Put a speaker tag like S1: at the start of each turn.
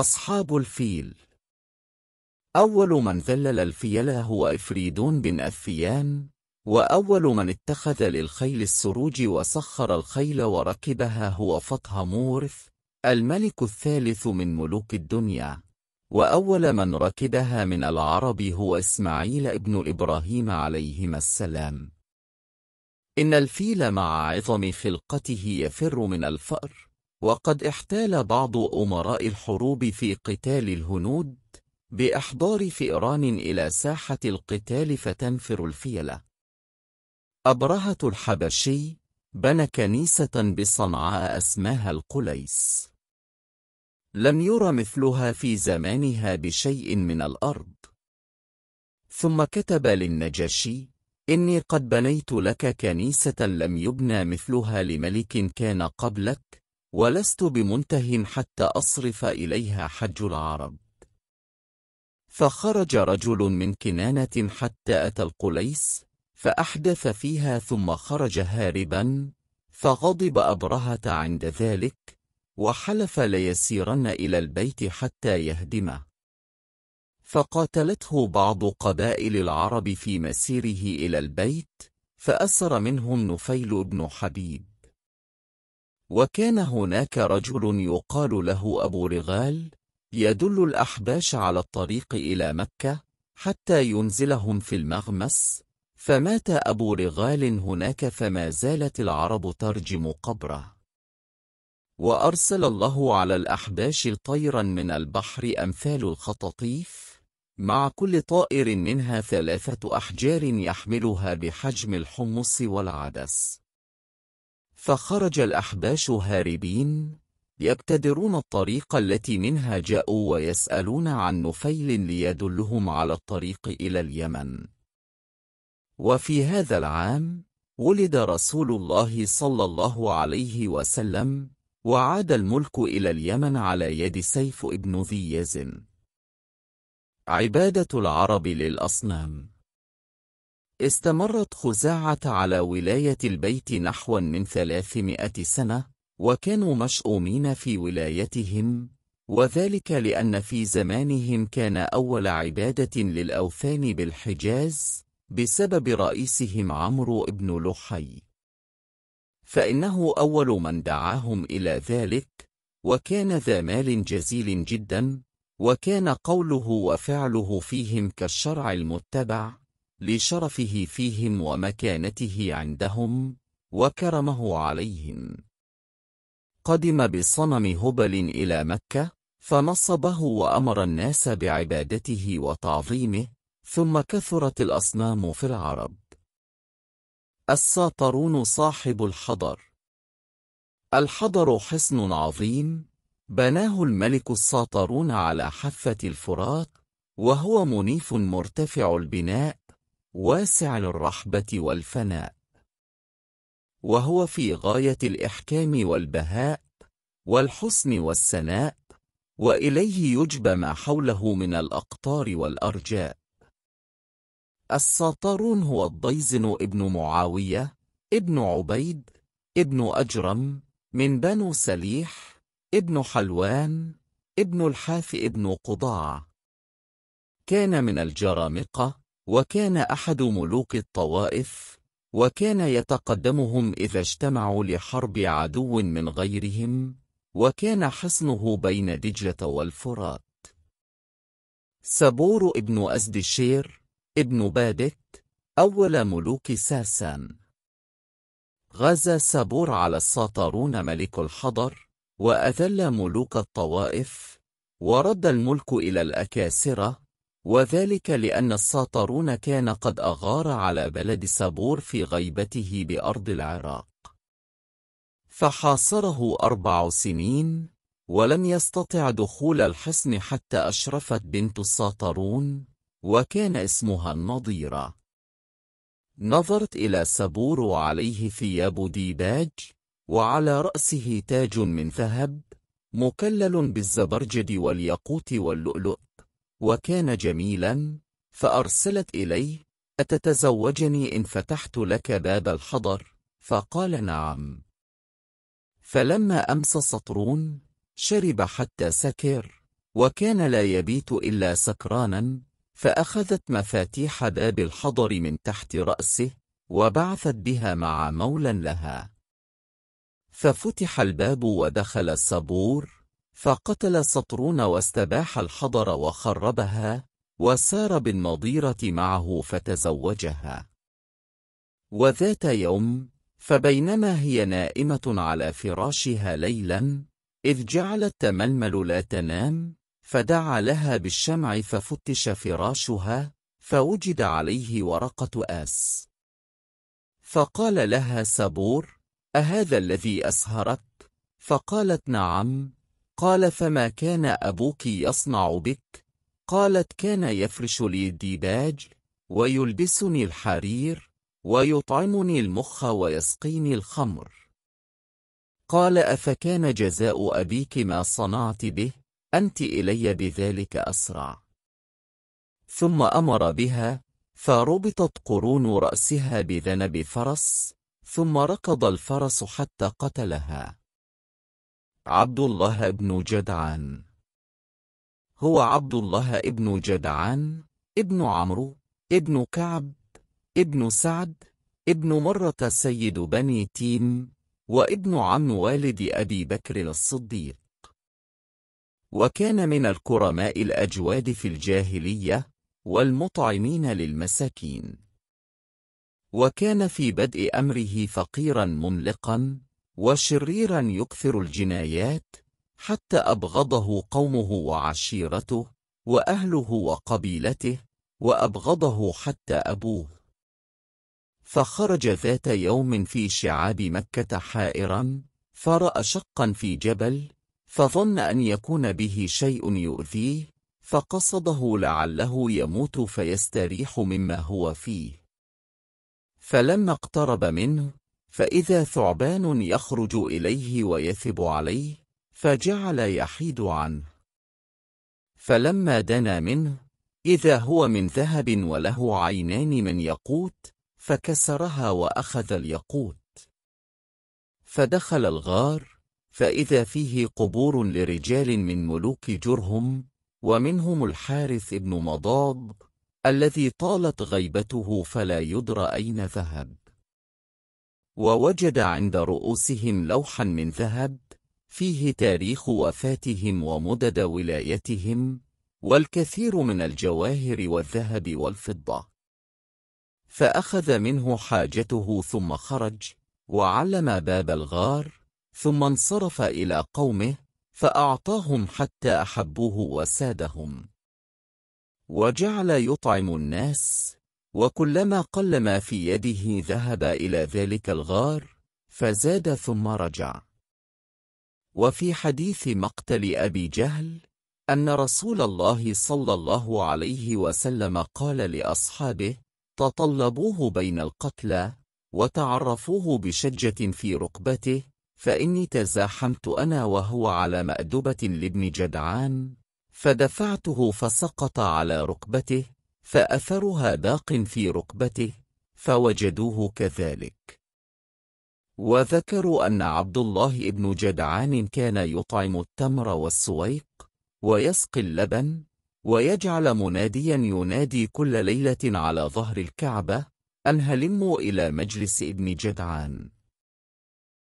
S1: أصحاب الفيل أول من ذلل الفيل هو إفريدون بن أثيان وأول من اتخذ للخيل السروج وسخر الخيل وركبها هو فطه مورث الملك الثالث من ملوك الدنيا وأول من ركبها من العرب هو إسماعيل ابن إبراهيم عليهما السلام إن الفيل مع عظم خلقته يفر من الفأر وقد احتال بعض أمراء الحروب في قتال الهنود بإحضار فئران إلى ساحة القتال فتنفر الفيلة أبرهة الحبشي بنى كنيسة بصنعاء اسماها القليس لم ير مثلها في زمانها بشيء من الأرض ثم كتب للنجاشي إني قد بنيت لك كنيسة لم يبنى مثلها لملك كان قبلك ولست بمنته حتى أصرف إليها حج العرب فخرج رجل من كنانة حتى أتى القليس فأحدث فيها ثم خرج هاربا فغضب أبرهة عند ذلك وحلف ليسيرن إلى البيت حتى يهدمه فقاتلته بعض قبائل العرب في مسيره إلى البيت فأسر منهم نفيل بن حبيب وكان هناك رجل يقال له أبو رغال يدل الأحباش على الطريق إلى مكة حتى ينزلهم في المغمس فمات أبو رغال هناك فما زالت العرب ترجم قبره وأرسل الله على الأحباش طيرا من البحر أمثال الخطاطيف مع كل طائر منها ثلاثة أحجار يحملها بحجم الحمص والعدس فخرج الأحباش هاربين يبتدرون الطريق التي منها جاءوا ويسألون عن نفيل ليدلهم على الطريق إلى اليمن وفي هذا العام ولد رسول الله صلى الله عليه وسلم وعاد الملك إلى اليمن على يد سيف ابن ذي يزن عبادة العرب للأصنام استمرت خزاعة على ولاية البيت نحو من ثلاثمائة سنة وكانوا مشؤومين في ولايتهم وذلك لأن في زمانهم كان أول عبادة للأوثان بالحجاز بسبب رئيسهم عمرو بن لحي فإنه أول من دعاهم إلى ذلك وكان ذا مال جزيل جدا وكان قوله وفعله فيهم كالشرع المتبع لشرفه فيهم ومكانته عندهم وكرمه عليهم قدم بصنم هبل إلى مكة فنصبه وأمر الناس بعبادته وتعظيمه ثم كثرت الأصنام في العرب الساطرون صاحب الحضر الحضر حصن عظيم بناه الملك الساطرون على حفة الفرات وهو منيف مرتفع البناء واسع الرحبة والفناء وهو في غاية الإحكام والبهاء والحسن والسناء وإليه يجبى ما حوله من الأقطار والأرجاء الساطرون هو الضيزن ابن معاوية ابن عبيد ابن أجرم من بنو سليح ابن حلوان ابن الحاف ابن قضاع كان من الجرامقة وكان أحد ملوك الطوائف وكان يتقدمهم إذا اجتمعوا لحرب عدو من غيرهم وكان حصنه بين دجلة والفرات سبور ابن أزدشير ابن بادت أول ملوك ساسان غزا سبور على الساطرون ملك الحضر وأذل ملوك الطوائف ورد الملك إلى الأكاسرة وذلك لأن الساطرون كان قد أغار على بلد سابور في غيبته بأرض العراق فحاصره أربع سنين ولم يستطع دخول الحصن حتى أشرفت بنت الساطرون وكان اسمها النضيرة نظرت إلى سبور وعليه ثياب ديباج وعلى رأسه تاج من ذهب مكلل بالزبرجد والياقوت واللؤلؤ وكان جميلا فأرسلت إليه أتتزوجني إن فتحت لك باب الحضر فقال نعم فلما أمس سطرون شرب حتى سكر وكان لا يبيت إلا سكرانا فأخذت مفاتيح باب الحضر من تحت رأسه وبعثت بها مع مولى لها ففتح الباب ودخل السبور فقتل سطرون واستباح الحضر وخربها وسار بالنظيرة معه فتزوجها وذات يوم فبينما هي نائمة على فراشها ليلا إذ جعلت تململ لا تنام فدعا لها بالشمع ففتش فراشها فوجد عليه ورقة آس فقال لها سبور أهذا الذي أسهرت؟ فقالت نعم قال فما كان أبوك يصنع بك؟ قالت كان يفرش لي الديباج ويلبسني الحرير ويطعمني المخ ويسقيني الخمر قال أفكان جزاء أبيك ما صنعت به أنت إلي بذلك أسرع ثم أمر بها فربطت قرون رأسها بذنب فرس ثم ركض الفرس حتى قتلها عبد الله بن جدعان هو عبد الله بن جدعان ابن عمرو ابن كعب ابن سعد ابن مرة سيد بني تيم وابن عم والد أبي بكر الصديق وكان من الكرماء الأجواد في الجاهلية والمطعمين للمساكين وكان في بدء أمره فقيرا مملقا وشريرا يكثر الجنايات حتى أبغضه قومه وعشيرته وأهله وقبيلته وأبغضه حتى أبوه فخرج ذات يوم في شعاب مكة حائرا فرأى شقا في جبل فظن أن يكون به شيء يؤذيه فقصده لعله يموت فيستريح مما هو فيه فلما اقترب منه فإذا ثعبان يخرج إليه ويثب عليه فجعل يحيد عنه فلما دنا منه إذا هو من ذهب وله عينان من يقوت فكسرها وأخذ اليقوت فدخل الغار فإذا فيه قبور لرجال من ملوك جرهم ومنهم الحارث بن مضاض الذي طالت غيبته فلا يدرى أين ذهب ووجد عند رؤوسهم لوحا من ذهب فيه تاريخ وفاتهم ومدد ولايتهم والكثير من الجواهر والذهب والفضة فأخذ منه حاجته ثم خرج وعلم باب الغار ثم انصرف إلى قومه فأعطاهم حتى أحبوه وسادهم وجعل يطعم الناس وكلما قل ما في يده ذهب إلى ذلك الغار فزاد ثم رجع وفي حديث مقتل أبي جهل أن رسول الله صلى الله عليه وسلم قال لأصحابه تطلبوه بين القتلى وتعرفوه بشجة في ركبته فإني تزاحمت أنا وهو على مأدبة لابن جدعان فدفعته فسقط على ركبته فأثرها داق في ركبته فوجدوه كذلك وذكروا أن عبد الله بن جدعان كان يطعم التمر والسويق ويسقي اللبن ويجعل مناديا ينادي كل ليلة على ظهر الكعبة أن هلموا إلى مجلس ابن جدعان